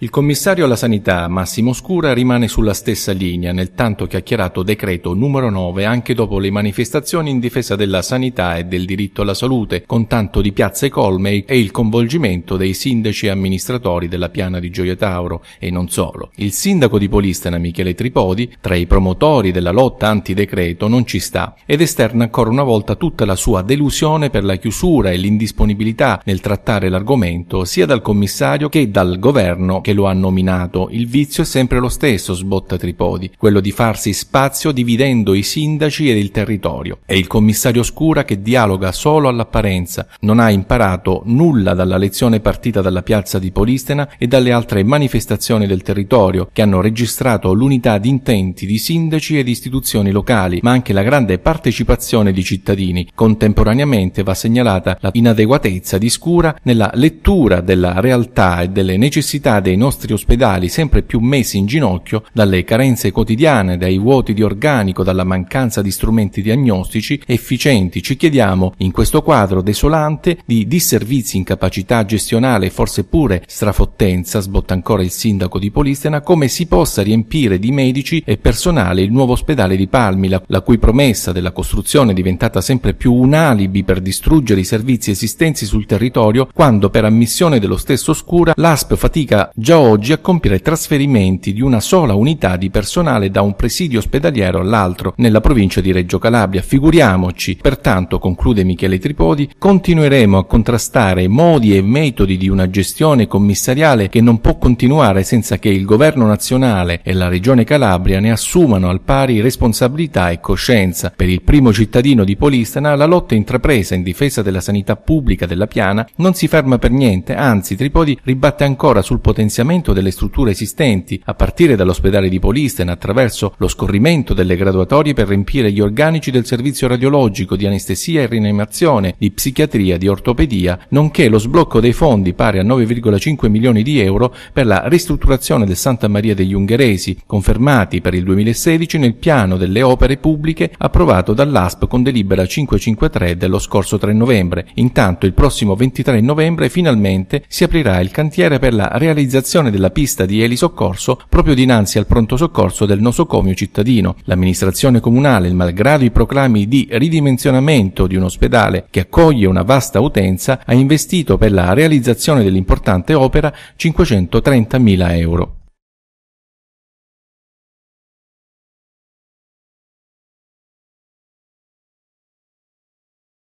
Il commissario alla sanità Massimo Scura rimane sulla stessa linea nel tanto chiacchierato decreto numero 9 anche dopo le manifestazioni in difesa della sanità e del diritto alla salute, con tanto di piazze colme e il coinvolgimento dei sindaci e amministratori della piana di Gioia Tauro e non solo. Il sindaco di Polistena Michele Tripodi, tra i promotori della lotta antidecreto, non ci sta ed esterna ancora una volta tutta la sua delusione per la chiusura e l'indisponibilità nel trattare l'argomento sia dal commissario che dal governo che lo ha nominato, il vizio è sempre lo stesso, sbotta Tripodi, quello di farsi spazio dividendo i sindaci ed il territorio. È il commissario Scura che dialoga solo all'apparenza, non ha imparato nulla dalla lezione partita dalla piazza di Polistena e dalle altre manifestazioni del territorio che hanno registrato l'unità di intenti di sindaci ed istituzioni locali, ma anche la grande partecipazione di cittadini. Contemporaneamente va segnalata la inadeguatezza di Scura nella lettura della realtà e delle necessità dei nostri ospedali sempre più messi in ginocchio dalle carenze quotidiane, dai vuoti di organico, dalla mancanza di strumenti diagnostici efficienti, ci chiediamo, in questo quadro desolante di disservizi, incapacità gestionale e forse pure strafottenza, sbotta ancora il sindaco di Polistena, come si possa riempire di medici e personale il nuovo ospedale di Palmila, la cui promessa della costruzione è diventata sempre più un alibi per distruggere i servizi esistenti sul territorio, quando per ammissione dello stesso Scura l'ASP fatica già oggi a compiere trasferimenti di una sola unità di personale da un presidio ospedaliero all'altro nella provincia di Reggio Calabria. Figuriamoci, pertanto, conclude Michele Tripodi, continueremo a contrastare modi e metodi di una gestione commissariale che non può continuare senza che il governo nazionale e la regione Calabria ne assumano al pari responsabilità e coscienza. Per il primo cittadino di Polistena la lotta intrapresa in difesa della sanità pubblica della piana non si ferma per niente, anzi Tripodi ribatte ancora sul potenziale potenziamento delle strutture esistenti, a partire dall'ospedale di Polisten attraverso lo scorrimento delle graduatorie per riempire gli organici del servizio radiologico, di anestesia e rianimazione, di psichiatria, di ortopedia, nonché lo sblocco dei fondi pari a 9,5 milioni di euro per la ristrutturazione del Santa Maria degli Ungheresi, confermati per il 2016 nel piano delle opere pubbliche approvato dall'ASP con delibera 553 dello scorso 3 novembre. Intanto il prossimo 23 novembre finalmente si aprirà il cantiere per la realizzazione realizzazione della pista di elisoccorso proprio dinanzi al pronto soccorso del nosocomio cittadino. L'amministrazione comunale, malgrado i proclami di ridimensionamento di un ospedale che accoglie una vasta utenza, ha investito per la realizzazione dell'importante opera 530.000 euro.